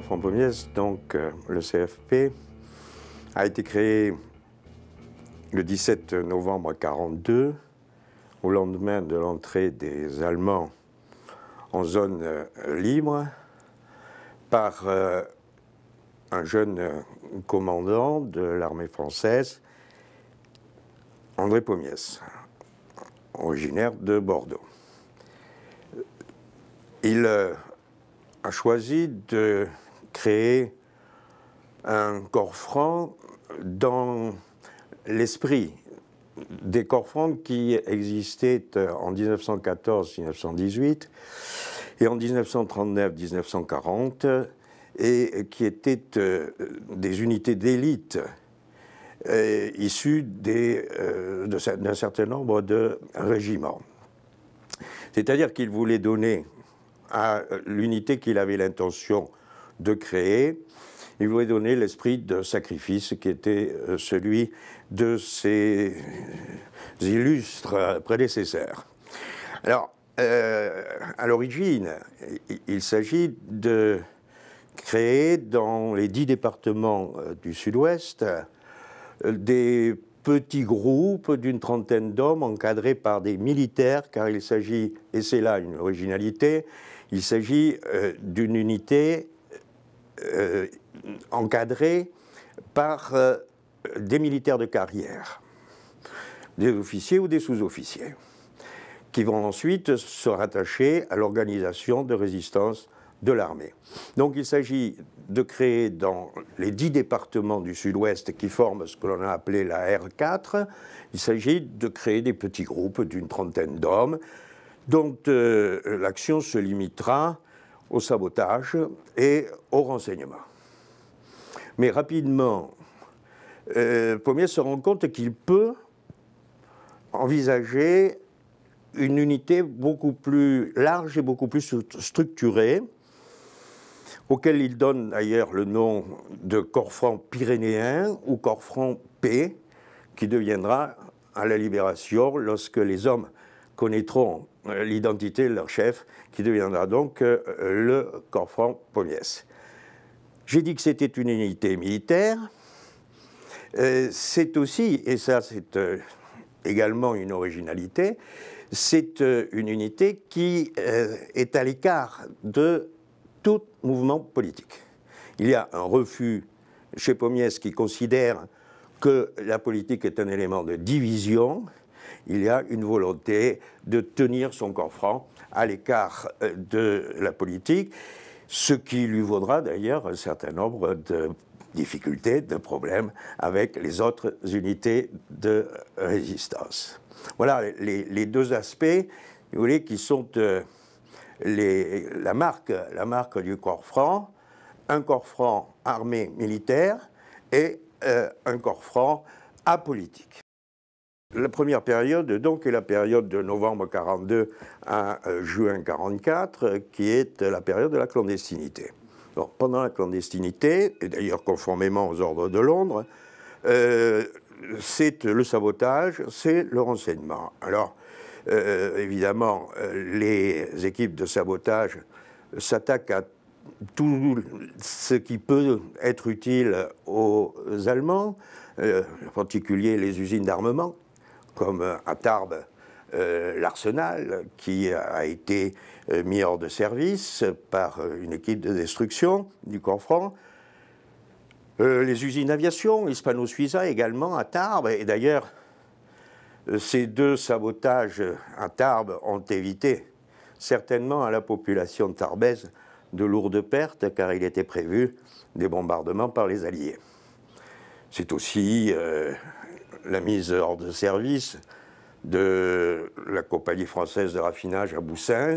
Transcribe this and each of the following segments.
Franc Pommiers, donc euh, le CFP, a été créé le 17 novembre 1942, au lendemain de l'entrée des Allemands en zone euh, libre, par euh, un jeune commandant de l'armée française, André Pommiès, originaire de Bordeaux. Il a choisi de créer un corps franc dans l'esprit des corps francs qui existaient euh, en 1914-1918 et en 1939-1940 et qui étaient euh, des unités d'élite euh, issues d'un certain nombre de régiments. C'est-à-dire qu'il voulait donner à l'unité qu'il avait l'intention de créer. Il voulait donner l'esprit de sacrifice qui était euh, celui de ses euh, illustres prédécesseurs. Alors, euh, à l'origine, il s'agit de créer dans les dix départements du Sud-Ouest des petits groupes d'une trentaine d'hommes encadrés par des militaires, car il s'agit, et c'est là une originalité, il s'agit euh, d'une unité euh, encadrée par euh, des militaires de carrière, des officiers ou des sous-officiers, qui vont ensuite se rattacher à l'organisation de résistance de l'armée. Donc il s'agit de créer dans les dix départements du sud-ouest qui forment ce que l'on a appelé la R4, il s'agit de créer des petits groupes d'une trentaine d'hommes donc euh, l'action se limitera au sabotage et au renseignement. Mais rapidement, euh, Pommier se rend compte qu'il peut envisager une unité beaucoup plus large et beaucoup plus structurée, auquel il donne d'ailleurs le nom de corps franc pyrénéen ou corps franc P, qui deviendra à la libération, lorsque les hommes connaîtront euh, l'identité de leur chef, qui deviendra donc euh, le corps pommiers. J'ai dit que c'était une unité militaire. Euh, c'est aussi, et ça c'est également une originalité, c'est une unité qui est à l'écart de tout mouvement politique. Il y a un refus chez Pommiès qui considère que la politique est un élément de division il y a une volonté de tenir son corps franc à l'écart euh, de la politique, ce qui lui vaudra d'ailleurs un certain nombre de difficultés, de problèmes avec les autres unités de résistance. Voilà les, deux aspects, vous qui sont euh, la, marque, la marque du corps franc, un corps franc armé militaire et euh, un corps franc apolitique. La première période, donc, est la période de novembre 42 à euh, juin 44, euh, qui est la période de la clandestinité. pendant la clandestinité, et d'ailleurs conformément aux ordres de Londres, euh, c'est le sabotage, c'est le renseignement. Alors, évidemment, les équipes de sabotage s'attaquent à tout ce qui peut être utile aux Allemands, en particulier les usines d'armement, comme euh, à Tarbes, euh, l'arsenal qui a été euh, mis hors de service par une équipe de destruction du Corps franc. les usines d'aviation, Hispano-Suiza également à Tarbes. Et d'ailleurs, ces deux sabotages à Tarbes ont évité certainement à la population tarbaise de lourdes pertes car il était prévu des bombardements par les Alliés. C'est aussi la mise hors de service de la compagnie française de raffinage à Boussins,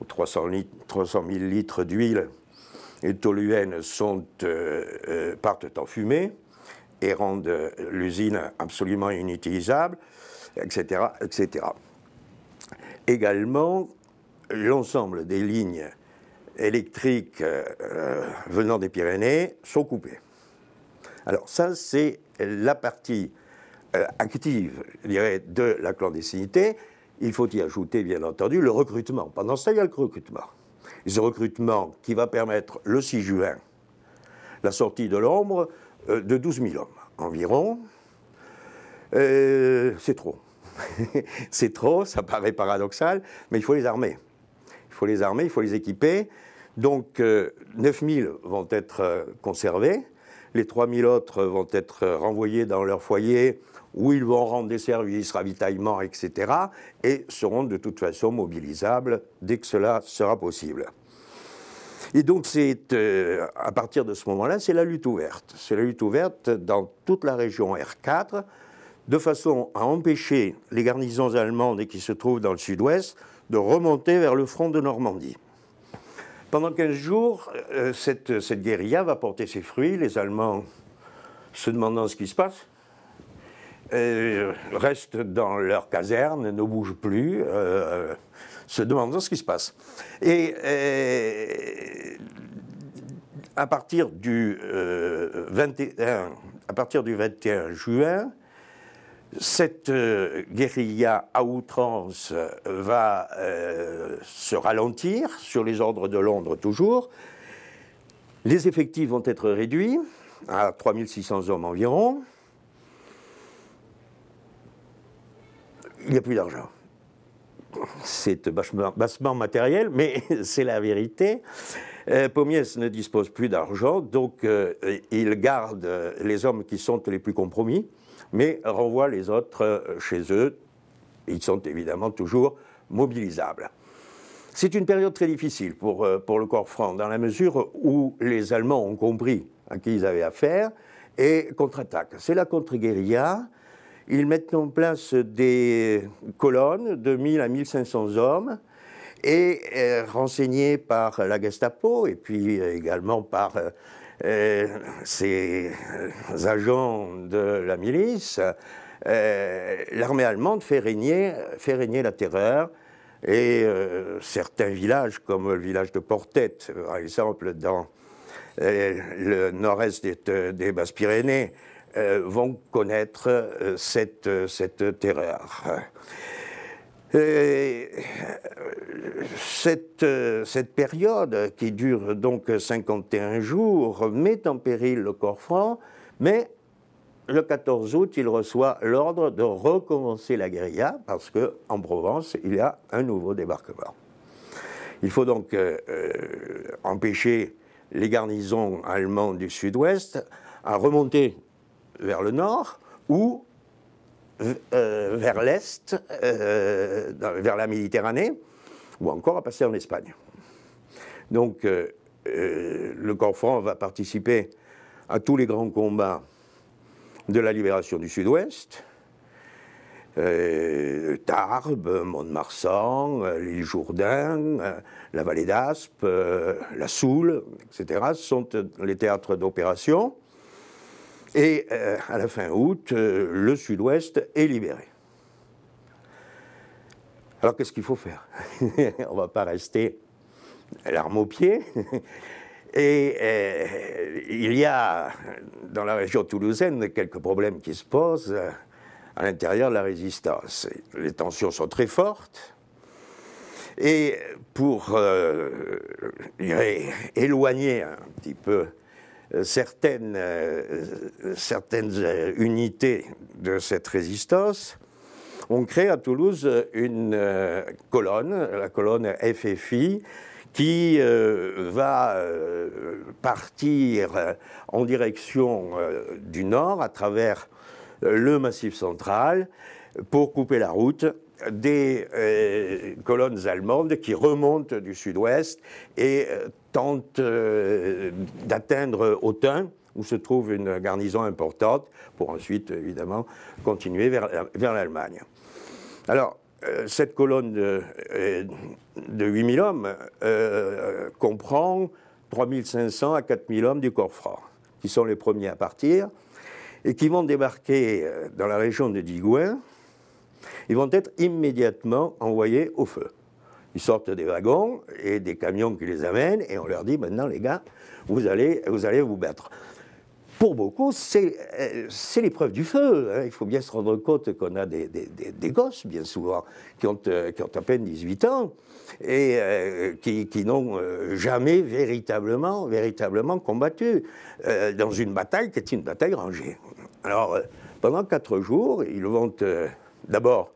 où 300, 300 000 litres d'huile et toluène sont, euh, euh, partent en fumée et rendent euh, l'usine absolument inutilisable, etc. etc. Également, l'ensemble des lignes électriques venant des Pyrénées sont coupées. Alors ça, c'est la partie euh, active, je dirais, de la clandestinité, il faut y ajouter, bien entendu, le recrutement. Pendant ça il y a le recrutement. ce recrutement qui va permettre, le 6 juin, la sortie de l'ombre euh, de 12 000 hommes environ. Euh, c'est trop. c'est trop, ça paraît paradoxal, mais il faut les armer. Il faut les armer, il faut les équiper. Donc 9 000 vont être conservés, les 3 000 autres vont être renvoyés dans leur foyer où ils vont rendre des services, ravitaillement, etc., et seront de toute façon mobilisables dès que cela sera possible. Et donc, c'est euh, à partir de ce moment-là, c'est la lutte ouverte. C'est la lutte ouverte dans toute la région R4, de façon à empêcher les garnisons allemandes qui se trouvent dans le sud-ouest de remonter vers le front de Normandie. Pendant 15 jours, euh, cette guérilla va porter ses fruits, les Allemands se demandant ce qui se passe, euh, restent dans leur caserne, ne bougent plus, euh, euh, se demandant ce qui se passe. Et, à, partir du, 21, juin, cette guérilla à outrance va se ralentir, sur les ordres de Londres toujours. Les effectifs vont être réduits à 3600 hommes environ. il n'y a plus d'argent. C'est bassement matériel, mais c'est la vérité. Euh, Pommiers ne dispose plus d'argent, donc euh, il garde les hommes qui sont les plus compromis, mais renvoie les autres euh, chez eux. Ils sont évidemment toujours mobilisables. C'est une période très difficile pour, pour le corps franc, dans la mesure où les Allemands ont compris à qui ils avaient affaire et contre-attaquent. C'est la contre-guérilla ils mettent en place des colonnes de 1000 à 1500 hommes et euh, renseignés par la Gestapo et puis euh, également par euh, ces agents de la milice, l'armée allemande fait régner, la terreur. Et certains villages, comme le village de Portet, par exemple, dans le nord-est des, des Basses-Pyrénées, euh, vont connaître euh, cette, euh, cette terreur. cette, cette, période, qui dure donc 51 jours, met en péril le corps franc, mais le 14 août, il reçoit l'ordre de recommencer la guérilla, parce que en Provence, il y a un nouveau débarquement. Il faut donc empêcher les garnisons allemandes du sud-ouest à remonter vers le nord ou euh, vers l'est, euh, vers la Méditerranée, ou encore à passer en Espagne. Donc euh, le corps franc va participer à tous les grands combats de la libération du sud-ouest, Tarbes, Mont-de-Marsan, l'île Jourdain, la vallée d'Aspe, la Soule, etc., sont les théâtres d'opération. Et euh, à la fin août, euh, le sud-ouest est libéré. Alors qu'est-ce qu'il faut faire On ne va pas rester l'arme au pied. Et euh, il y a dans la région toulousaine quelques problèmes qui se posent à l'intérieur de la résistance. Les tensions sont très fortes. Et pour éloigner un petit peu euh, certaines, euh, euh, unités de cette résistance on crée à Toulouse une colonne, la colonne FFI, qui va partir en direction du nord à travers le massif central pour couper la route des colonnes allemandes qui remontent du sud-ouest et tente euh, d'atteindre Autun, où se trouve une garnison importante, pour ensuite, évidemment, continuer vers, vers l'Allemagne. Alors, euh, cette colonne de, euh, de 8000 hommes comprend 3500 à 4000 hommes du corps franc, qui sont les premiers à partir, et qui vont débarquer dans la région de Digoin. Ils vont être immédiatement envoyés au feu. Ils sortent des wagons et des camions qui les amènent et on leur dit maintenant les gars, vous allez vous, allez vous battre. Pour beaucoup, c'est euh, l'épreuve du feu. Hein. Il faut bien se rendre compte qu'on a des, des, des, gosses, bien souvent, qui ont, euh, qui ont à peine 18 ans et euh, qui, qui n'ont jamais véritablement, véritablement combattu dans une bataille qui est une bataille rangée. Alors, pendant quatre jours, ils vont d'abord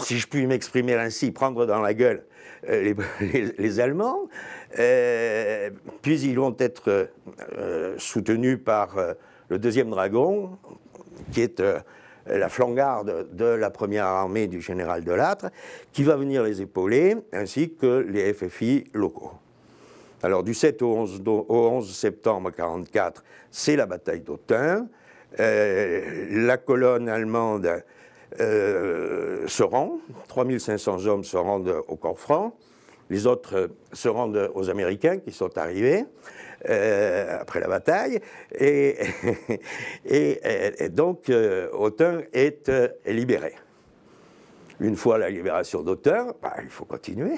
si je puis m'exprimer ainsi, prendre dans la gueule euh, les, Allemands, euh, puis ils vont être euh, soutenus par le deuxième dragon, qui est la flangarde de la première armée du général de Delattre, qui va venir les épauler, ainsi que les FFI locaux. Alors du 7 au 11, au 11 septembre 1944, c'est la bataille d'Autun. la colonne allemande euh, se rend, 3500 hommes se rendent au corps franc, les autres euh, se rendent aux Américains qui sont arrivés euh, après la bataille, et, et, donc Autun est libéré. Une fois la libération d'Auteur, bah, il faut continuer,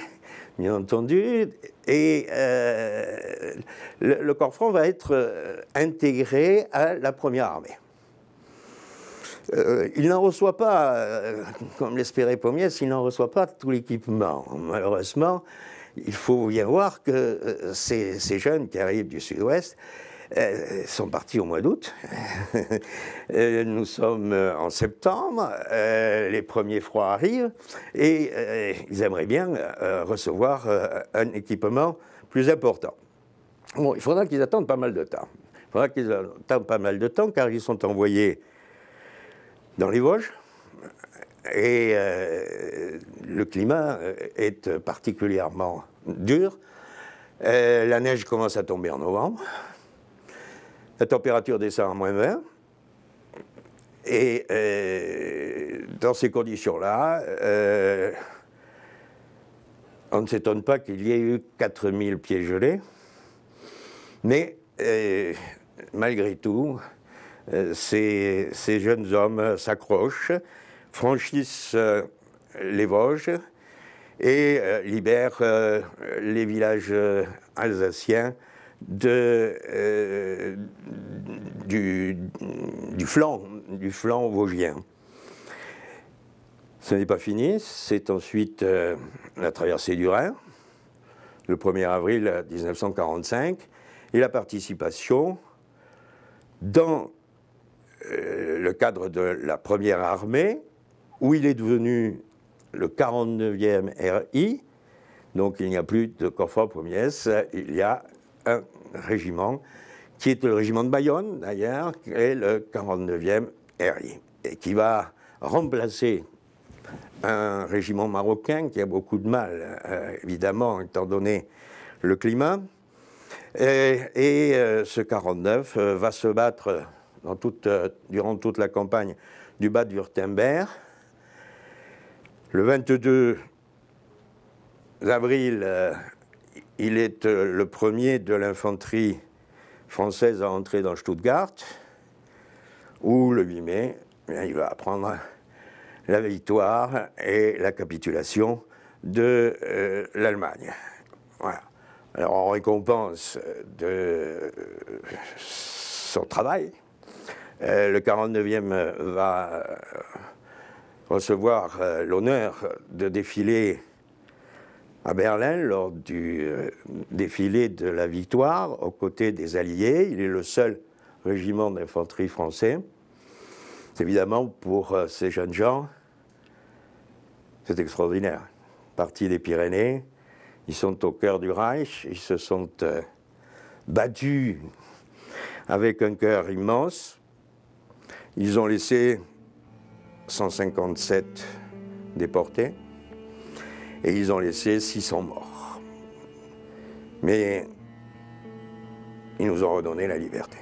bien entendu, et le, le, corps franc va être intégré à la première armée. Euh, il n'en reçoit pas, euh, comme l'espérait Pommiès, il n'en reçoit pas tout l'équipement. Malheureusement, il faut bien voir que euh, ces, jeunes qui arrivent du sud-ouest, sont partis au mois d'août. nous sommes en septembre, les premiers froids arrivent et ils aimeraient bien recevoir un équipement plus important. Bon, il faudra qu'ils attendent pas mal de temps. Il faudra qu'ils attendent pas mal de temps car ils sont envoyés dans les Vosges. Et euh, le climat euh, est particulièrement dur. Euh, la neige commence à tomber en novembre. La température descend à moins 20. Et dans ces conditions-là, on ne s'étonne pas qu'il y ait eu 4000 pieds gelés. Mais malgré tout, euh, ces, ces, jeunes hommes euh, s'accrochent, franchissent euh, les Vosges et libèrent les villages alsaciens du, flanc, du flanc vosgien. Ce n'est pas fini, c'est ensuite la traversée du Rhin, le 1er avril 1945, et la participation dans euh, le cadre de la première armée, où il est devenu le 49e RI, donc il n'y a plus de Corps Pommiès, il y a un régiment qui est le régiment de Bayonne d'ailleurs, qui est le 49e RI, et qui va remplacer un régiment marocain qui a beaucoup de mal, euh, évidemment, étant donné le climat. Et, euh, ce 49 va se battre euh, durant toute la campagne du bas de Württemberg. Le 22 avril, euh, il est euh, le premier de l'infanterie française à entrer dans Stuttgart, où le 8 mai, eh il va apprendre la victoire et la capitulation de l'Allemagne. Alors en récompense de son travail, euh, le 49e euh, va euh, recevoir l'honneur de défiler à Berlin lors du défilé de la victoire aux côtés des Alliés. Il est le seul régiment d'infanterie français. Évidemment, pour ces jeunes gens, c'est extraordinaire. Partis des Pyrénées, ils sont au cœur du Reich, ils se sont battus avec un cœur immense ils ont laissé 157 déportés et ils ont laissé 600 morts. Mais ils nous ont redonné la liberté.